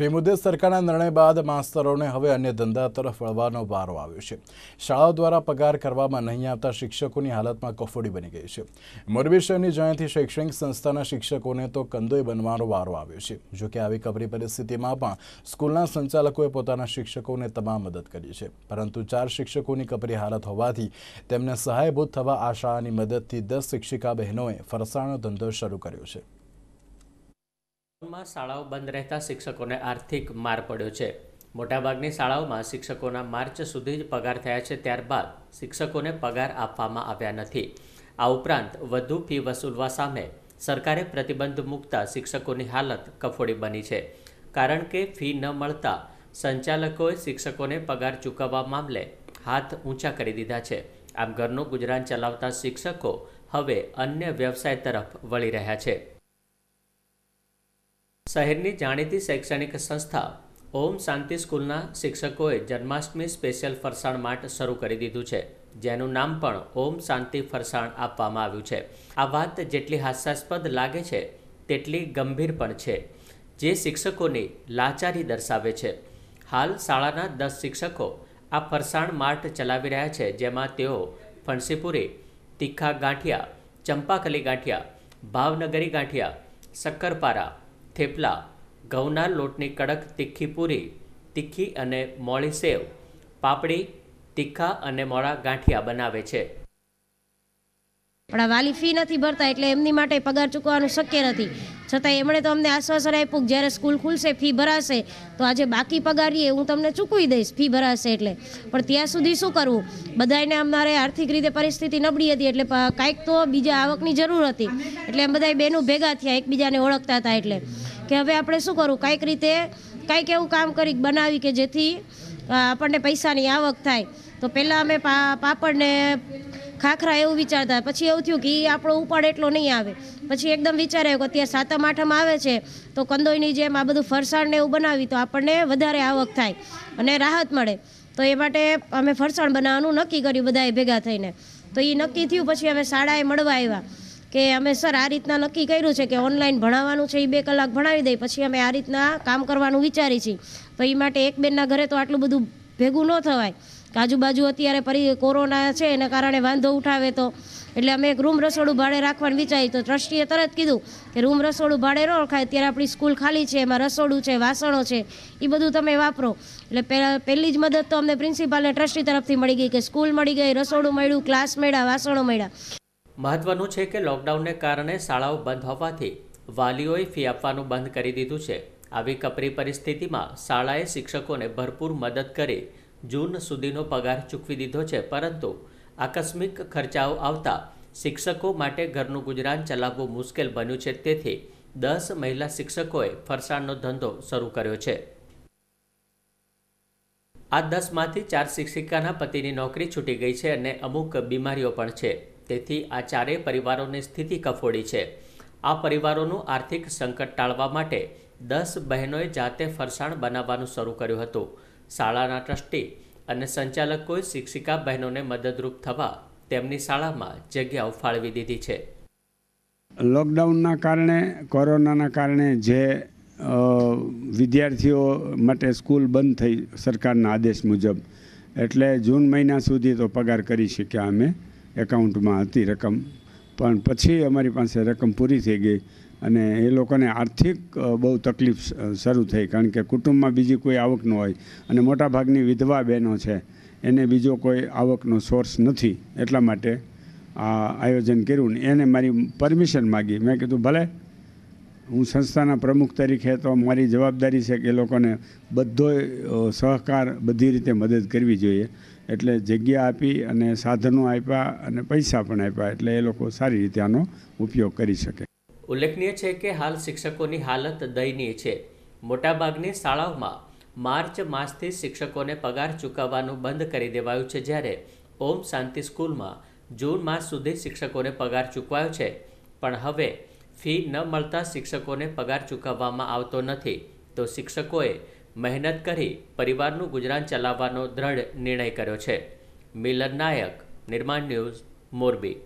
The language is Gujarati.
ફી મુદ્દે સરકારના નિર્ણય બાદ માસ્તરોને હવે અન્ય ધંધા તરફ વળવાનો વારો આવ્યો છે શાળાઓ દ્વારા પગાર કરવામાં નહીં આવતા શિક્ષકોની હાલતમાં કફોડી બની ગઈ છે મોરબી શહેરની જણાથી શૈક્ષણિક સંસ્થાના શિક્ષકોને તો કંદોય બનવાનો વારો આવ્યો છે જોકે આવી કપરી પરિસ્થિતિમાં પણ સ્કૂલના સંચાલકોએ પોતાના શિક્ષકોને તમામ મદદ કરી છે પરંતુ ચાર શિક્ષકોની કપરી હાલત હોવાથી તેમને સહાયભૂત થવા આ શાળાની મદદથી દસ શિક્ષિકા બહેનોએ ફરસાણનો ધંધો શરૂ કર્યો છે માં શાળાઓ બંધ રહેતા શિક્ષકોને આર્થિક માર પડ્યો છે મોટાભાગની શાળાઓમાં શિક્ષકોના માર્ચ સુધી જ પગાર થયા છે ત્યારબાદ શિક્ષકોને પગાર આપવામાં આવ્યા નથી આ ઉપરાંત વધુ ફી વસૂલવા સામે સરકારે પ્રતિબંધ મૂકતા શિક્ષકોની હાલત કફોડી બની છે કારણ કે ફી ન મળતા સંચાલકોએ શિક્ષકોને પગાર ચૂકવવા મામલે હાથ ઊંચા કરી દીધા છે આમ ઘરનું ગુજરાન ચલાવતા શિક્ષકો હવે અન્ય વ્યવસાય તરફ વળી રહ્યા છે શહેરની જાણીતી શૈક્ષણિક સંસ્થા ઓમ શાંતિ સ્કૂલના શિક્ષકોએ જન્માષ્ટમી સ્પેશિયલ ફરસાણ માર્ટ શરૂ કરી દીધું છે જેનું નામ પણ ઓમ શાંતિ ફરસાણ આપવામાં આવ્યું છે આ વાત જેટલી હાસ્યાસ્પદ લાગે છે તેટલી ગંભીર પણ છે જે શિક્ષકોની લાચારી દર્શાવે છે હાલ શાળાના દસ શિક્ષકો આ ફરસાણ માર્ટ ચલાવી રહ્યા છે જેમાં તેઓ ફણસીપુરી તીખા ગાંઠિયા ચંપાકલી ગાંઠિયા ભાવનગરી ગાંઠિયા શક્કરપારા થેપલા ઘઉંના લોટની કડક તીખી પૂરી તીખી અને મોળી સેવ પાપડી તીખા અને મોળા ગાંઠિયા બનાવે છે પણ વાલી ફી નથી ભરતા એટલે એમની માટે પગાર ચૂકવાનું શક્ય નથી છતાં એમણે તો અમને આશ્વાસન આપ્યું કે જ્યારે સ્કૂલ ખુલશે ફી ભરાશે તો આજે બાકી પગારીએ હું તમને ચૂકવી દઈશ ફી ભરાશે એટલે પણ ત્યાં સુધી શું કરવું બધાને અમારે આર્થિક રીતે પરિસ્થિતિ નબળી હતી એટલે કાંઈક તો બીજા આવકની જરૂર હતી એટલે એમ બધા બહેનો ભેગા થયા એકબીજાને ઓળખતા હતા એટલે કે હવે આપણે શું કરવું કાંઈક રીતે કાંઈક એવું કામ કરી બનાવી કે જેથી આપણને પૈસાની આવક થાય તો પહેલાં અમે પાપડને ખાખરા એવું વિચારતા પછી એવું થયું કે એ આપણો ઉપાડ એટલો નહીં આવે પછી એકદમ વિચાર આવ્યો કે અત્યારે સાતમ આઠમ આવે છે તો કંદોઈની જેમ આ બધું ફરસાણને એવું બનાવી તો આપણને વધારે આવક થાય અને રાહત મળે તો એ માટે અમે ફરસાણ બનાવવાનું નક્કી કર્યું બધાએ ભેગા થઈને તો એ નક્કી થયું પછી અમે શાળાએ મળવા આવ્યા કે અમે સર આ રીતના નક્કી કર્યું છે કે ઓનલાઈન ભણાવવાનું છે એ બે કલાક ભણાવી દઈ પછી અમે આ રીતના કામ કરવાનું વિચારી છીએ તો એ માટે એક બેનના ઘરે તો આટલું બધું ભેગું ન થવાય આજુબાજુ અત્યારે પરી કોરોના છે એના કારણે વાંધો ઉઠાવે તો એટલે અમે એક રૂમ રસોડું ભાડે રાખવાનું વિચાર્યું તો ટ્રસ્ટીએ તરત કીધું કે રૂમ રસોડું ભાડે ન રખાય ત્યારે આપણી સ્કૂલ ખાલી છે એમાં રસોડું છે વાસણો છે એ બધું તમે વાપરો એટલે પહેલી જ મદદ તો અમને પ્રિન્સિપાલને ટ્રસ્ટી તરફથી મળી ગઈ કે સ્કૂલ મળી ગઈ રસોડું મળ્યું ક્લાસ મળ્યા વાસણો મળ્યા મહત્વનું છે કે લોકડાઉનને કારણે શાળાઓ બંધ હોવાથી વાલીઓએ ફી આપવાનું બંધ કરી દીધું છે આવી કપરી પરિસ્થિતિમાં શાળાએ શિક્ષકોને ભરપૂર મદદ કરી જૂન સુધીનો પગાર ચૂકવી દીધો છે પરંતુ આકસ્મિક ખર્ચાઓ આવતા શિક્ષકો માટે ઘરનું ગુજરાન ચલાવવું મુશ્કેલ બન્યું છે તેથી દસ મહિલા શિક્ષકોએ ફરસાણનો ધંધો શરૂ કર્યો છે આ દસમાંથી ચાર શિક્ષિકાના પતિની નોકરી છૂટી ગઈ છે અને અમુક બીમારીઓ પણ છે તેથી આ ચારેય પરિવારોની સ્થિતિ કફોડી છે આ પરિવારોનું આર્થિક સંકટ ટાળવા માટે દસ બહેનોએ જાતે ફરસાણ બનાવવાનું શરૂ કર્યું હતું શાળાના ટ્રસ્ટી અને સંચાલકોએ શિક્ષિકા બહેનોને મદદરૂપ થવા તેમની શાળામાં જગ્યાઓ ફાળવી દીધી છે લોકડાઉનના કારણે કોરોનાના કારણે જે વિદ્યાર્થીઓ માટે સ્કૂલ બંધ થઈ સરકારના આદેશ મુજબ એટલે જૂન મહિના સુધી તો પગાર કરી શક્યા અમે એકાઉન્ટમાં હતી રકમ પણ પછી અમારી પાસે રકમ પૂરી થઈ ગઈ અને એ લોકોને આર્થિક બહુ તકલીફ શરૂ થઈ કારણ કે કુટુંબમાં બીજી કોઈ આવક ન હોય અને મોટાભાગની વિધવા બહેનો છે એને બીજો કોઈ આવકનો સોર્સ નથી એટલા માટે આ આયોજન કર્યું ને એને મારી પરમિશન માગી મેં કીધું ભલે હું સંસ્થાના પ્રમુખ તરીકે તો મારી જવાબદારી છે કે લોકોને બધો સહકાર બધી રીતે મદદ કરવી જોઈએ એટલે જગ્યા આપી અને સાધનો આપ્યા અને પૈસા પણ આપ્યા એટલે એ લોકો સારી રીતે આનો ઉપયોગ કરી શકે ઉલ્લેખનીય છે કે હાલ શિક્ષકોની હાલત દયનીય છે મોટાભાગની શાળાઓમાં માર્ચ માસથી શિક્ષકોને પગાર ચૂકવવાનું બંધ કરી દેવાયું છે જ્યારે ઓમ શાંતિ સ્કૂલમાં જૂન માસ સુધી શિક્ષકોને પગાર ચૂકવાયો છે પણ હવે ફી ન મળતા શિક્ષકોને પગાર ચૂકવવામાં આવતો નથી તો શિક્ષકોએ મહેનત કરી પરિવારનું ગુજરાન ચલાવવાનો દ્રઢ નિર્ણય કર્યો છે મિલન નાયક નિર્માણ ન્યૂઝ મોરબી